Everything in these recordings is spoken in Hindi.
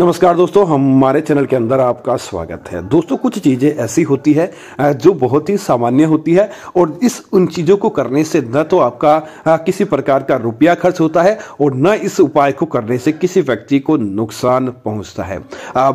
नमस्कार दोस्तों हमारे चैनल के अंदर आपका स्वागत है दोस्तों कुछ चीज़ें ऐसी होती है जो बहुत ही सामान्य होती है और इस उन चीज़ों को करने से न तो आपका किसी प्रकार का रुपया खर्च होता है और न इस उपाय को करने से किसी व्यक्ति को नुकसान पहुंचता है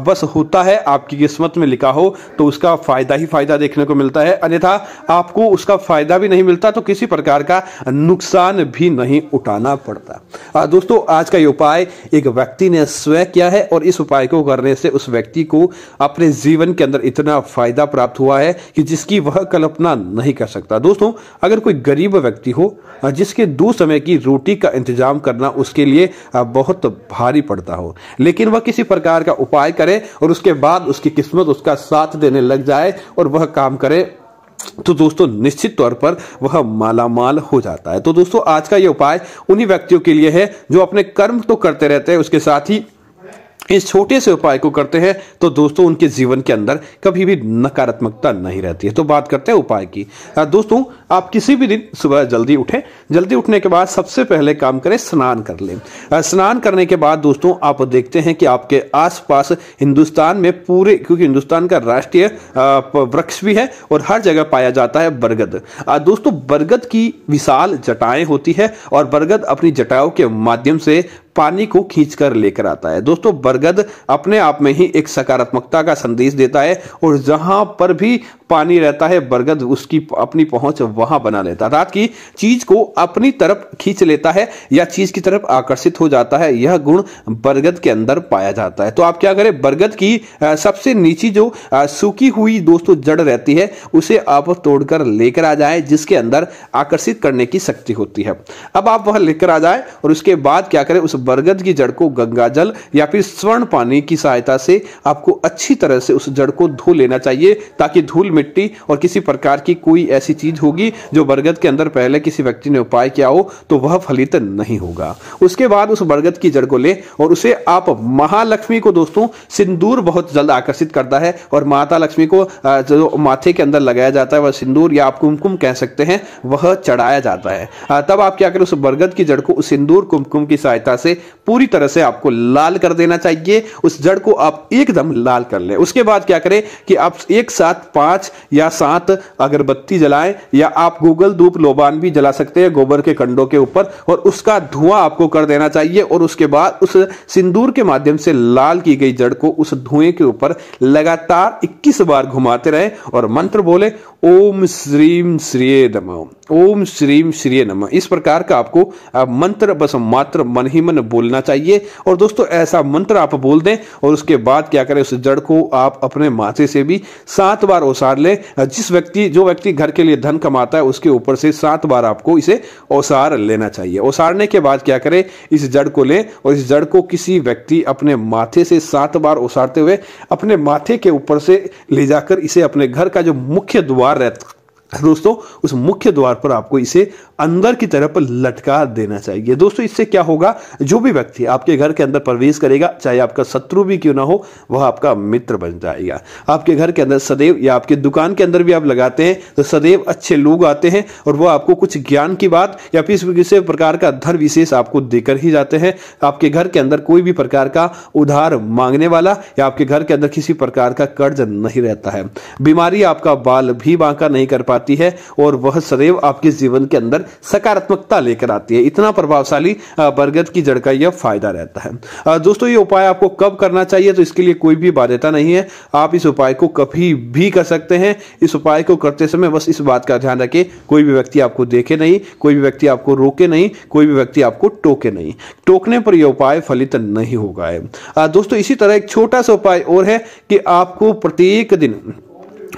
बस होता है आपकी किस्मत में लिखा हो तो उसका फ़ायदा ही फ़ायदा देखने को मिलता है अन्यथा आपको उसका फ़ायदा भी नहीं मिलता तो किसी प्रकार का नुकसान भी नहीं उठाना पड़ता दोस्तों आज का ये उपाय एक व्यक्ति ने स्वयं किया है और इस इस उपाय को करने से उस व्यक्ति को अपने जीवन के अंदर इतना फायदा प्राप्त हुआ है कि जिसकी वह कल्पना नहीं कर सकता दोस्तों अगर कोई गरीब व्यक्ति हो जिसके दो समय की रोटी का इंतजाम करना उसके लिए बहुत भारी पड़ता हो लेकिन वह किसी प्रकार का उपाय करे और उसके बाद उसकी किस्मत उसका साथ देने लग जाए और वह काम करे तो दोस्तों निश्चित तौर पर वह मालामाल हो जाता है तो दोस्तों आज का यह उपाय उन्हीं व्यक्तियों के लिए है जो अपने कर्म तो करते रहते हैं उसके साथ ही इस छोटे से उपाय को करते हैं तो दोस्तों उनके जीवन के अंदर कभी भी नकारात्मकता नहीं रहती है तो बात करते हैं उपाय की दोस्तों आप किसी भी दिन सुबह जल्दी उठें जल्दी उठने के बाद सबसे पहले काम करें स्नान कर लें स्नान करने के बाद दोस्तों आप देखते हैं कि आपके आसपास हिंदुस्तान में पूरे क्योंकि हिंदुस्तान का राष्ट्रीय वृक्ष भी है और हर जगह पाया जाता है बरगद दोस्तों बरगद की विशाल जटाएं होती है और बरगद अपनी जटाओं के माध्यम से पानी को खींचकर लेकर आता है दोस्तों बरगद अपने आप में ही एक सकारात्मकता का संदेश देता है और जहां पर भी पानी रहता है बरगद उसकी अपनी पहुंच वहां बना लेता है कि चीज को अपनी तरफ खींच लेता है या चीज की तरफ आकर्षित हो जाता है यह गुण बरगद के अंदर पाया जाता है तो आप क्या करें बरगद की सबसे नीची जो सूखी हुई दोस्तों जड़ रहती है उसे आप तोड़कर लेकर आ जाए जिसके अंदर आकर्षित करने की शक्ति होती है अब आप वह लेकर आ जाए और उसके बाद क्या करें उस बरगद की जड़ को गंगा जल या फिर स्वर्ण पानी की सहायता से आपको अच्छी तरह से उस जड़ को धो लेना चाहिए ताकि धूल मिट्टी और किसी प्रकार की कोई ऐसी चीज होगी जो बरगद के अंदर पहले किसी व्यक्ति ने उपाय किया हो तो वह फलित नहीं होगा उसके बाद उस बरगद की जड़ को ले और उसे आप महालक्ष्मी को दोस्तों सिंदूर बहुत जल्द आकर्षित करता है और माता लक्ष्मी को जो माथे के अंदर लगाया जाता है वह सिंदूर या आप कुमकुम कह सकते हैं वह चढ़ाया जाता है तब आप क्या करें उस बरगद की जड़ को उस सिंदूर कुमकुम की सहायता से पूरी तरह से आपको लाल कर देना चाहिए उस जड़ को आप एकदम लाल कर लें उसके बाद क्या करें कि आप एक साथ पांच या सात अगरबत्ती जलाएं या आप गूगल धूप लोबान भी जला सकते हैं गोबर के कंडों के ऊपर और उसका धुआं आपको कर देना चाहिए और उसके बाद उस सिंदूर के माध्यम से लाल की गई जड़ को उस धुएं के ऊपर लगातार इक्कीस बार घुमाते रहे और मंत्र बोले ओम श्रीम श्री नम ओम श्रीम श्री नम इस प्रकार का आपको मंत्र बस मात्र मन ही मन बोलना चाहिए और दोस्तों ऐसा मंत्र आप बोल दें और उसके बाद क्या करें उस जड़ को आप अपने माथे से भी सात बार ओसार लें जिस व्यक्ति जो व्यक्ति घर के लिए धन कमाता है उसके ऊपर से सात बार आपको इसे ओसार लेना चाहिए ओसारने के बाद क्या करें इस जड़ को लें और इस जड़ को किसी व्यक्ति अपने माथे से सात बार ओसारते हुए अपने माथे के ऊपर से ले जाकर इसे अपने घर का जो मुख्य द्वार रहता दोस्तों उस मुख्य द्वार पर आपको इसे अंदर की तरफ लटका देना चाहिए दोस्तों इससे क्या होगा जो भी व्यक्ति आपके घर के अंदर प्रवेश करेगा चाहे आपका शत्रु भी क्यों ना हो वह आपका मित्र बन जाएगा आपके घर के अंदर सदैव या आपके दुकान के अंदर भी आप लगाते हैं तो सदैव अच्छे लोग आते हैं और वह आपको कुछ ज्ञान की बात या फिर किसी प्रकार का धन विशेष आपको देकर ही जाते हैं आपके घर के अंदर कोई भी प्रकार का उधार मांगने वाला या आपके घर के अंदर किसी प्रकार का कर्ज नहीं रहता है बीमारी आपका बाल भी बांका नहीं कर पाती आती है और वह सदैव आपके जीवन के अंदर सकारात्मकता लेकर आती है इतना प्रभावशाली बरगद की जड़ का यह फायदा रहता है दोस्तों ये उपाय आपको कब करना चाहिए तो इसके लिए कोई भी बाध्यता नहीं है आप इस उपाय को कभी भी कर सकते हैं इस उपाय को करते समय बस इस बात का ध्यान रखें कोई भी व्यक्ति आपको देखे नहीं कोई भी व्यक्ति आपको रोके नहीं कोई भी व्यक्ति आपको टोके नहीं टोकने पर यह उपाय फलित नहीं होगा दोस्तों इसी तरह एक छोटा सा उपाय और है कि आपको प्रत्येक दिन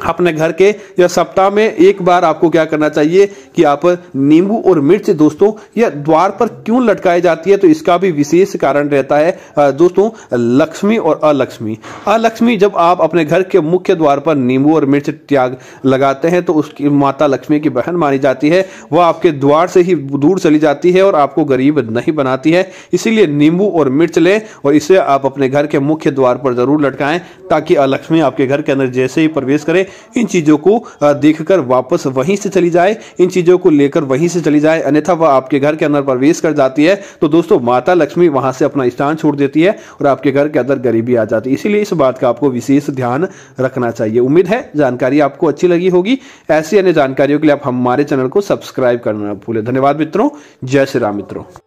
अपने घर के या सप्ताह में एक बार आपको क्या करना चाहिए कि आप नींबू और मिर्च दोस्तों या द्वार पर क्यों लटकाई जाती है तो इसका भी विशेष कारण रहता है दोस्तों लक्ष्मी और अलक्ष्मी अलक्ष्मी जब आप अपने घर के मुख्य द्वार पर नींबू और मिर्च त्याग लगाते हैं तो उसकी माता लक्ष्मी की बहन मानी जाती है वह आपके द्वार से ही दूर चली जाती है और आपको गरीब नहीं बनाती है इसीलिए नींबू और मिर्च लें और इसे आप अपने घर के मुख्य द्वार पर जरूर लटकाएं ताकि अलक्ष्मी आपके घर के अंदर जैसे ही प्रवेश करे इन चीज़ों को देखकर वापस वहीं से चली जाए इन चीज़ों को लेकर वहीं से चली जाए अन्यथा वह आपके घर के अंदर प्रवेश कर जाती है तो दोस्तों माता लक्ष्मी वहां से अपना स्थान छोड़ देती है और आपके घर के अंदर गरीबी आ जाती है इसीलिए इस बात का आपको विशेष ध्यान रखना चाहिए उम्मीद है जानकारी आपको अच्छी लगी होगी ऐसी अन्य जानकारियों के लिए आप हमारे चैनल को सब्सक्राइब करना भूले भूलें धन्यवाद मित्रों जय श्री राम मित्रों